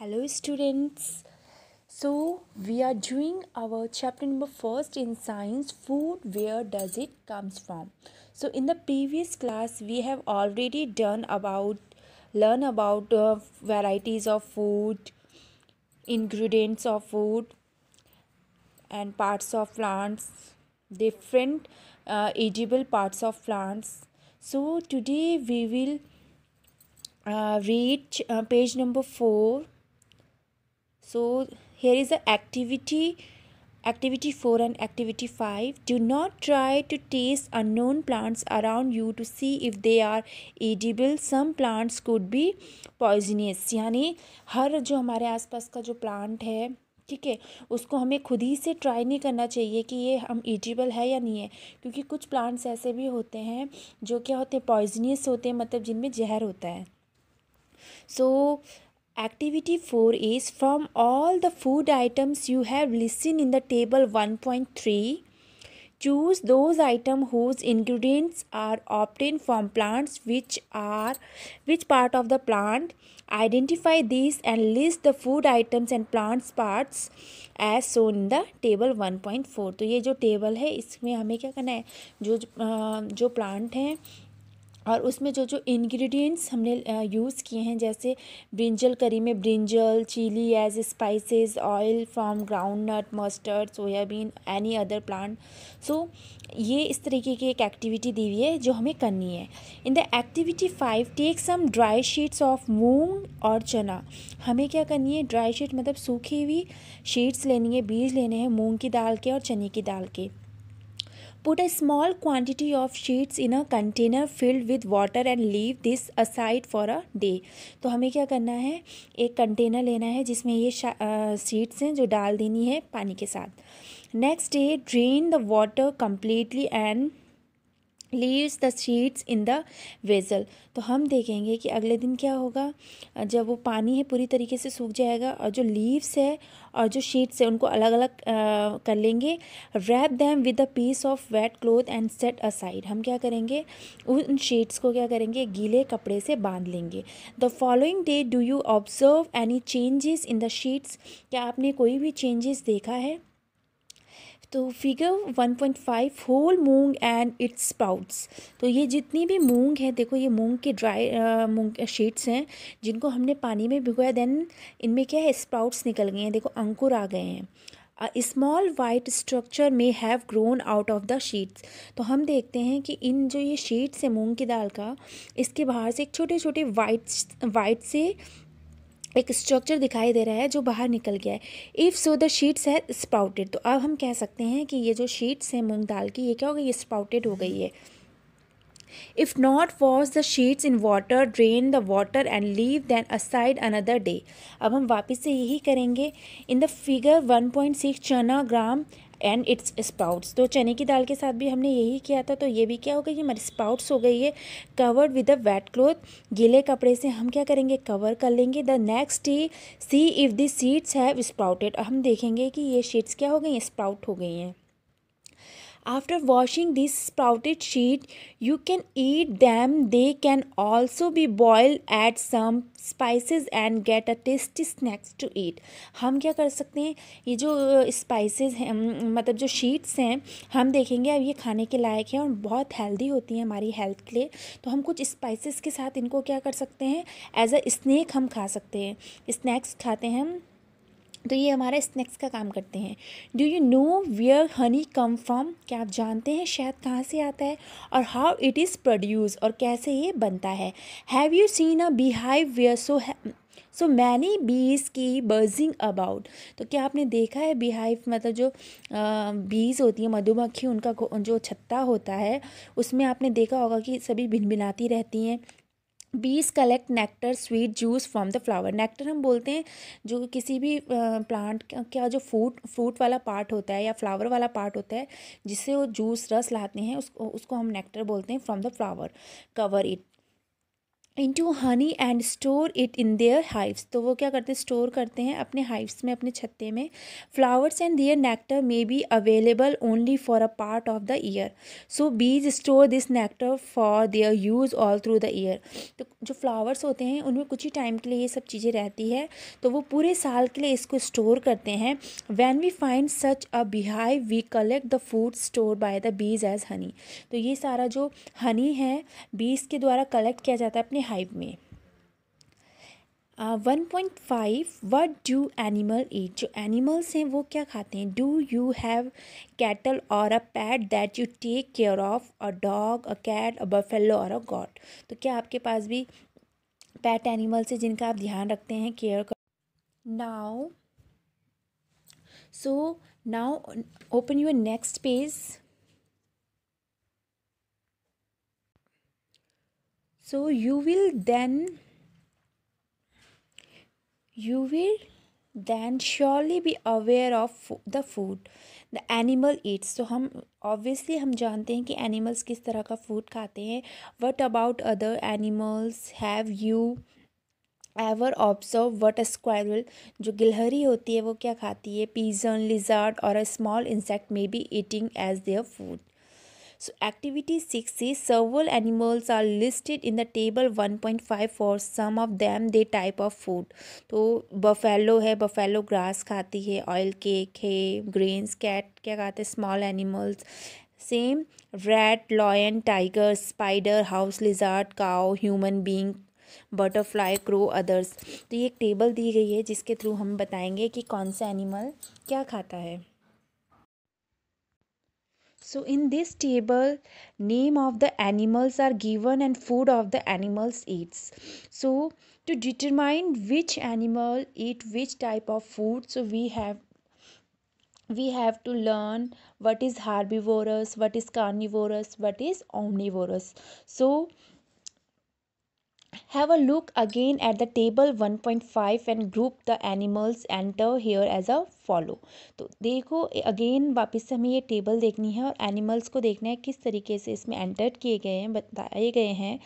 hello students so we are doing our chapter number first in science food where does it comes from so in the previous class we have already done about learn about uh, varieties of food ingredients of food and parts of plants different uh, edible parts of plants so today we will uh, read uh, page number 4 so here is the activity activity 4 and activity 5 do not try to taste unknown plants around you to see if they are edible some plants could be poisonous yani har jo hamare aas pass ka jo plant hai ठीक है उसको हमें खुद ही से try नहीं करना चाहिए कि ये हम ईटिबल है या नहीं है क्योंकि कुछ प्लांट्स ऐसे भी होते हैं जो क्या होते हैं पॉइजनियस होते हैं मतलब जिनमें जहर होता है सो so, Activity 4 is from all the food items you have listed in the table 1.3, choose those items whose ingredients are obtained from plants which are which part of the plant. Identify these and list the food items and plants parts as shown in the table 1.4. तो ये जो table है इसमें हमें क्या करना है जो जो plant हैं और उसमें जो जो इंग्रेडिएंट्स हमने यूज़ किए हैं जैसे ब्रिंजल करी में brinjal chilli as spices oil from groundnut mustard soybean any other plant so ये इस तरीके की एक एक्टिविटी दी हुई है जो हमें करनी है in the activity five take some dry seeds of moong और चना हमें क्या करनी है ड्राई शीट मतलब सूखी हुई शीट्स लेनी है बीज लेने हैं मूंग की दाल के और चने की दाल के Put a small quantity of sheets in a container filled with water and leave this aside for a day. तो हमें क्या करना है एक कंटेनर लेना है जिसमें ये शीट्स हैं जो डाल देनी है पानी के साथ next day drain the water completely and leaves the seeds in the vessel तो हम देखेंगे कि अगले दिन क्या होगा जब वो पानी है पूरी तरीके से सूख जाएगा और जो लीव्स है और जो शीट्स है उनको अलग अलग आ, कर लेंगे wrap them with a piece of wet cloth and set aside हम क्या करेंगे उन शीट्स को क्या करेंगे गीले कपड़े से बांध लेंगे the following day do you observe any changes in the seeds क्या आपने कोई भी चेंजेस देखा है तो figure 1.5 whole moong and its sprouts तो ये जितनी भी मूंग है देखो ये मूंग के ड्राई मूंग शीट्स हैं जिनको हमने पानी में भिगोया देन इनमें क्या है स्पाउट्स निकल गए हैं देखो अंकुर आ गए हैं a small white structure may have grown out of the seeds तो हम देखते हैं कि इन जो ये शीट्स हैं मूंग की दाल का इसके बाहर से एक छोटे छोटे वाइट वाइट से एक स्ट्रक्चर दिखाई दे रहा है जो बाहर निकल गया है इफ़ सो द शीट्स है स्प्राउटेड तो अब हम कह सकते हैं कि ये जो शीट्स हैं मूंग दाल की ये क्या हो गई ये स्प्राउटेड हो गई है if not wash the seeds in water drain the water and leave them aside another day अब हम वापस से यही करेंगे इन द फिगर 1.6 चना ग्राम एंड इट्स स्पाउट्स तो चने की दाल के साथ भी हमने यही किया था तो ये भी क्या हो गई हमारी स्पाउट्स हो गई है covered with a wet cloth गीले कपड़े से हम क्या करेंगे कवर कर लेंगे the next day see if the seeds have sprouted हम देखेंगे कि ये सीड्स क्या हो गई स्प्राउट हो गई हैं After washing this sprouted sheet, you can eat them. They can also be boiled, add some spices and get a tasty snacks to eat. हम क्या कर सकते हैं ये जो spices हैं मतलब जो sheets हैं हम देखेंगे अब ये खाने के लायक है और बहुत healthy होती हैं हमारी health के लिए तो हम कुछ spices के साथ इनको क्या कर सकते हैं as a snack हम खा सकते हैं snacks खाते हैं हम तो ये हमारे स्नैक्स का काम करते हैं do you know where honey come from क्या आप जानते हैं शहद कहाँ से आता है और हाउ इट इज़ प्रोड्यूस और कैसे ये बनता है have you seen a beehive where so so many bees की बर्जिंग अबाउट तो क्या आपने देखा है बिहाइव मतलब जो बीज होती है मधुमक्खी उनका जो छत्ता होता है उसमें आपने देखा होगा कि सभी भिन भिनाती रहती हैं bees collect nectar sweet juice from the flower nectar हम बोलते हैं जो किसी भी प्लांट का जो फ्रूट फ्रूट वाला पार्ट होता है या फ्लावर वाला पार्ट होता है जिससे वो जूस रस लाते हैं उसको उसको हम नेक्टर बोलते हैं from the flower convert it into honey and store it in their hives तो वो क्या करते हैं स्टोर करते हैं अपने हाइव्स में अपने छत्ते में flowers and their nectar may be available only for a part of the year so bees store this nectar for their use all through the year तो जो फ्लावर्स होते हैं उनमें कुछ ही टाइम के लिए ये सब चीज़ें रहती है तो वो पूरे साल के लिए इसको स्टोर करते हैं when we find such a beehive we collect the food store by the bees as honey तो ये सारा जो हनी है बीज के द्वारा कलेक्ट किया जाता है अपने हाइव में one point five what do animal eat जो एनिमल्स हैं वो क्या खाते हैं डू यू हैव कैटल और a pet that you take care of a dog a cat a buffalo और अ गॉड तो क्या आपके पास भी पैट एनिमल्स हैं जिनका आप ध्यान रखते हैं केयर कर now so now open your next page so you will then you will then surely be aware of the food the animal eats so हम ऑब्वियसली हम जानते हैं कि एनिमल्स किस तरह का फूड खाते हैं what about other animals have you ever observe what a squirrel जो गिलहरी होती है वो क्या खाती है पीजन लिजार्ड और a small insect may be eating as their food So activity several animals are listed in the table one point five for some of them the type of food तो buffalo है buffalo grass खाती है oil cake है grains cat क्या खाते हैं small animals same rat lion tiger spider house lizard cow human being butterfly crow others तो ये एक टेबल दी गई है जिसके थ्रू हम बताएंगे कि कौन सा एनिमल क्या खाता है so in this table name of the animals are given and food of the animals eats so to determine which animal eat which type of food so we have we have to learn what is herbivorous what is carnivorous what is omnivorous so have a look again at the table 1.5 and group the animals enter here as a follow तो देखो again वापस से हमें ये table देखनी है और animals को देखना है किस तरीके से इसमें एंटर किए गए हैं बताए गए हैं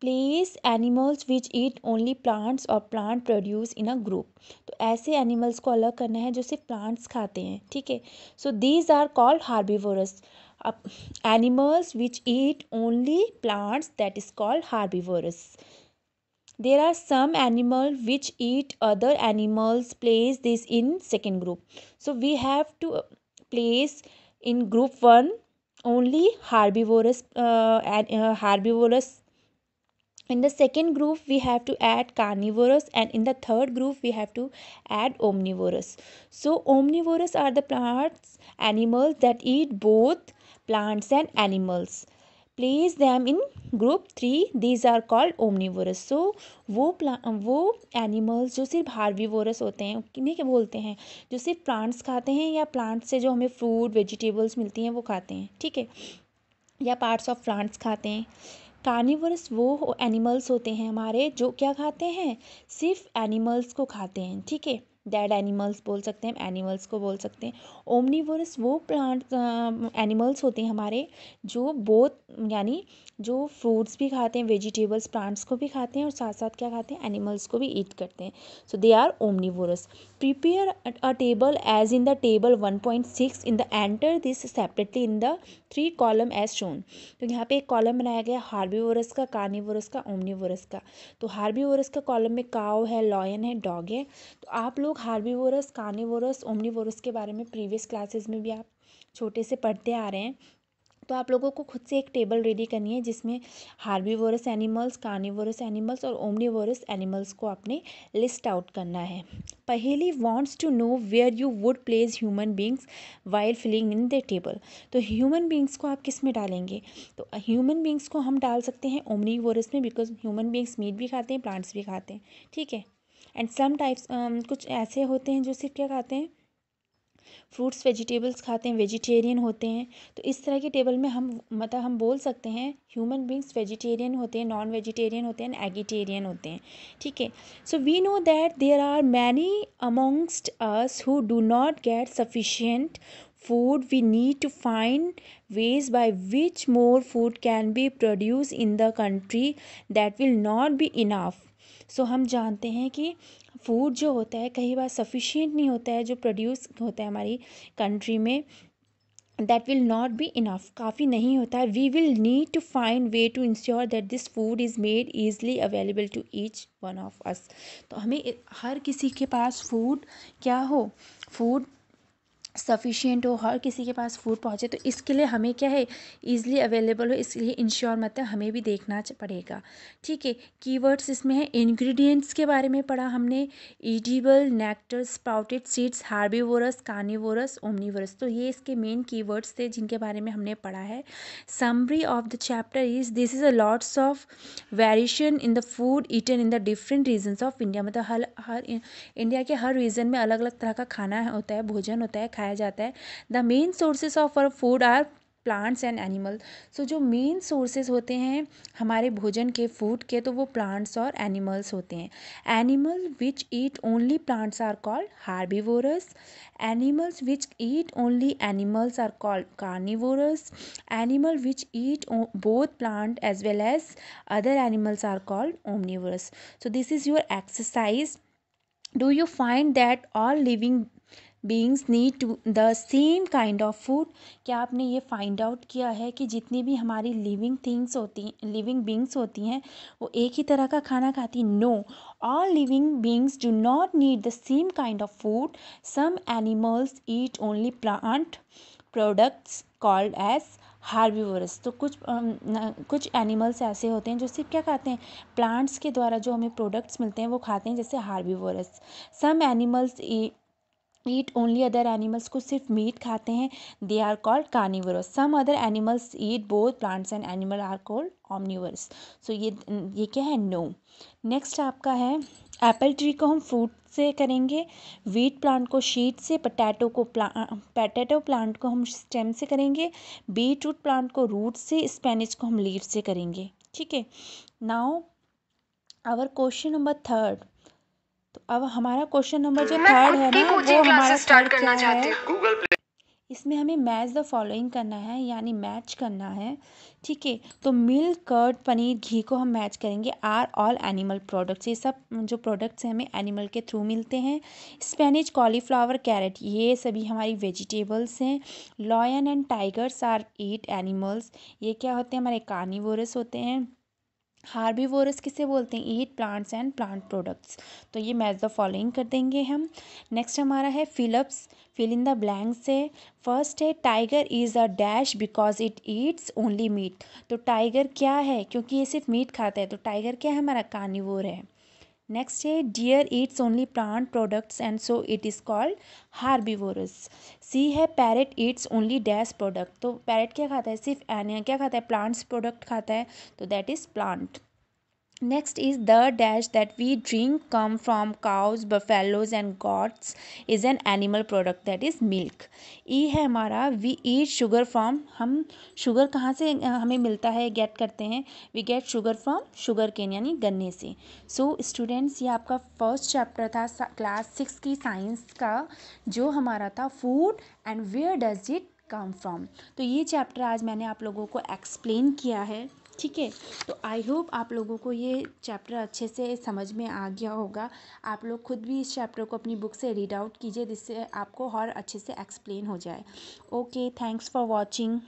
place animals which eat only plants और plant produce in a group तो ऐसे एनिमल्स को अलग करना है जो सिर्फ प्लांट्स खाते हैं ठीक है so these are called herbivorous uh, animals which eat only plants that is called herbivorous there are some animal which eat other animals place this in second group so we have to uh, place in group 1 only herbivorous uh, and, uh, herbivorous in the second group we have to add carnivorous and in the third group we have to add omnivorous so omnivorous are the plants animals that eat both plants and animals place them in group three these are called omnivorous so वो प्ला वो animals जो सिर्फ हार्वीवोरस होते हैं किन्हीं के बोलते हैं जो सिर्फ प्लांट्स खाते हैं या प्लांट्स से जो हमें फ्रूट वेजिटेबल्स मिलती हैं वो खाते हैं ठीक है या पार्ट्स ऑफ प्लांट्स खाते हैं कार्निवोरस वो एनिमल्स होते हैं हमारे जो क्या खाते हैं सिर्फ एनिमल्स को खाते हैं ठीक है डेड एनिमल्स बोल सकते हैं एनिमल्स को बोल सकते हैं ओमनीवोरस वो प्लांट एनिमल्स होते हैं हमारे जो बोथ यानी जो फ्रूट्स भी खाते हैं वेजिटेबल्स प्लांट्स को भी खाते हैं और साथ साथ क्या खाते हैं एनिमल्स को भी ईट करते हैं so they are omnivorous prepare a table as in the table one point six in the enter this separately in the three column as shown तो यहाँ पे एक कॉलम बनाया गया हार्बीवोरस का कार्निवोरस का ओमनीवोरस का तो हार्बीवोरस का कॉलम में काव है लॉयन है डॉग है तो आप लोग लोग हार्बीवोरस कार्निवोरस ओमनीवोरस के बारे में प्रीवियस क्लासेस में भी आप छोटे से पढ़ते आ रहे हैं तो आप लोगों को खुद से एक टेबल रेडी करनी है जिसमें हार्बीवोरस एनिमल्स कार्निवोरस एनिमल्स और ओमनीवोरस एनिमल्स को आपने लिस्ट आउट करना है पहली wants to know where you would place human beings while filling in the table तो ह्यूमन बींग्स को आप किस में डालेंगे तो ह्यूमन बींग्स को हम डाल सकते हैं ओमनीवोरस में बिकॉज ह्यूमन बींग्स मीट भी खाते हैं प्लांट्स भी खाते हैं ठीक है एंड सम टाइप्स कुछ ऐसे होते हैं जो सिर्फ क्या खाते हैं फ्रूट्स वेजिटेबल्स खाते हैं वेजिटेरियन होते हैं तो इस तरह के टेबल में हम मतलब हम बोल सकते हैं ह्यूमन बींग्स वेजिटेरियन होते हैं नॉन वेजिटेरियन होते हैं एगिटेरियन होते हैं ठीक है so we know that there are many amongst us who do not get sufficient food we need to find ways by which more food can be produce in the country that will not be enough so हम जानते हैं कि food जो होता है कई बार sufficient नहीं होता है जो प्रोड्यूस होता है हमारी कंट्री में that will not be enough काफ़ी नहीं होता है we will need to find way to ensure that this food is made easily available to each one of us तो हमें हर किसी के पास फूड क्या हो फूड सफिशियंट हो हर किसी के पास फूड पहुँचे तो इसके लिए हमें क्या है ईज़िली अवेलेबल हो इसलिए इंश्योर मतलब हमें भी देखना पड़ेगा ठीक है कीवर्ड्स इसमें है इंग्रेडिएंट्स के बारे में पढ़ा हमने edible nectar sprouted seeds herbivorous carnivorous omnivorous तो ये इसके मेन कीवर्ड्स थे जिनके बारे में हमने पढ़ा है summary of the chapter is this is a lots of variation in the food eaten in the different regions of India मतलब हर हर इंडिया के हर रीजन में अलग अलग तरह का खाना होता है भोजन होता है खाया खाया जाता है the main sources of our food are plants and animal so जो मेन सोर्सेज होते हैं हमारे भोजन के फूड के तो वो प्लांट्स और एनिमल्स होते हैं animal which eat only plants are called herbivorous animals which eat only animals are called carnivorous animal which eat both plant as well as other animals are called omnivorous so this is your exercise do you find that all living beings need to the same kind of food क्या आपने ये find out किया है कि जितनी भी हमारी living things होती लिविंग बींग्स होती हैं वो एक ही तरह का खाना खाती no all living beings do not need the same kind of food some animals eat only plant products called as herbivorous तो कुछ कुछ एनिमल्स ऐसे होते हैं जो सिर्फ क्या खाते हैं प्लांट्स के द्वारा जो हमें प्रोडक्ट्स मिलते हैं वो खाते हैं जैसे herbivorous some animals eat only other animals को सिर्फ मीट खाते हैं they are called carnivores some other animals eat both plants and animal are called omnivores so ये ये क्या है नो no. नेक्स्ट आपका है एप्पल ट्री को हम फ्रूट से करेंगे वीट प्लांट को शीट से पटैटो को प्ला पटैटो प्लांट को हम स्टेम से करेंगे बीट रूट प्लांट को रूट से स्पेनिज को हम लीव से करेंगे ठीक है now our question number third तो अब हमारा क्वेश्चन नंबर जो थर्ड है ना वो हमारा स्टार्ट करना चाहते हैं इसमें हमें मैच द फॉलोइंग करना है यानी मैच करना है ठीक है तो मिल्क कर्ड पनीर घी को हम मैच करेंगे आर ऑल एनिमल प्रोडक्ट्स ये सब जो प्रोडक्ट्स हैं हमें एनिमल के थ्रू मिलते हैं स्पेनिश कॉलीफ्लावर कैरेट ये सभी हमारी वेजिटेबल्स हैं lion and tigers are eat animals ये क्या होते हैं हमारे कार्निवोरस होते हैं हार्बीवोरस किसे बोलते हैं eat plants and plant products तो ये मैच द फॉलोइंग कर देंगे हम नेक्स्ट हमारा है फिलप्स फिल इन द ब्लैंक्स है फर्स्ट है tiger is a dash because it eats only meat तो टाइगर क्या है क्योंकि ये सिर्फ मीट खाता है तो टाइगर क्या है हमारा कानीवोर है नेक्स्ट है deer eats only plant products and so it is called herbivorous C है parrot eats only dash product तो पैरेट क्या खाता है सिर्फ एनिया क्या खाता है प्लांट्स प्रोडक्ट खाता है तो that is plant next is the dash that we drink come from cows buffaloes and goats is an animal product that is milk ई है हमारा वी ईट शुगर फ्रॉम हम शुगर कहाँ से हमें मिलता है गेट करते हैं we get sugar from sugar cane यानी गन्ने से सो so, स्टूडेंट्स ये आपका फर्स्ट चैप्टर था क्लास सिक्स की साइंस का जो हमारा था food and where does it come from तो ये चैप्टर आज मैंने आप लोगों को एक्सप्लेन किया है ठीक है तो आई होप आप लोगों को ये चैप्टर अच्छे से समझ में आ गया होगा आप लोग खुद भी इस चैप्टर को अपनी बुक से रीड आउट कीजिए जिससे आपको और अच्छे से एक्सप्लेन हो जाए ओके थैंक्स फॉर वॉचिंग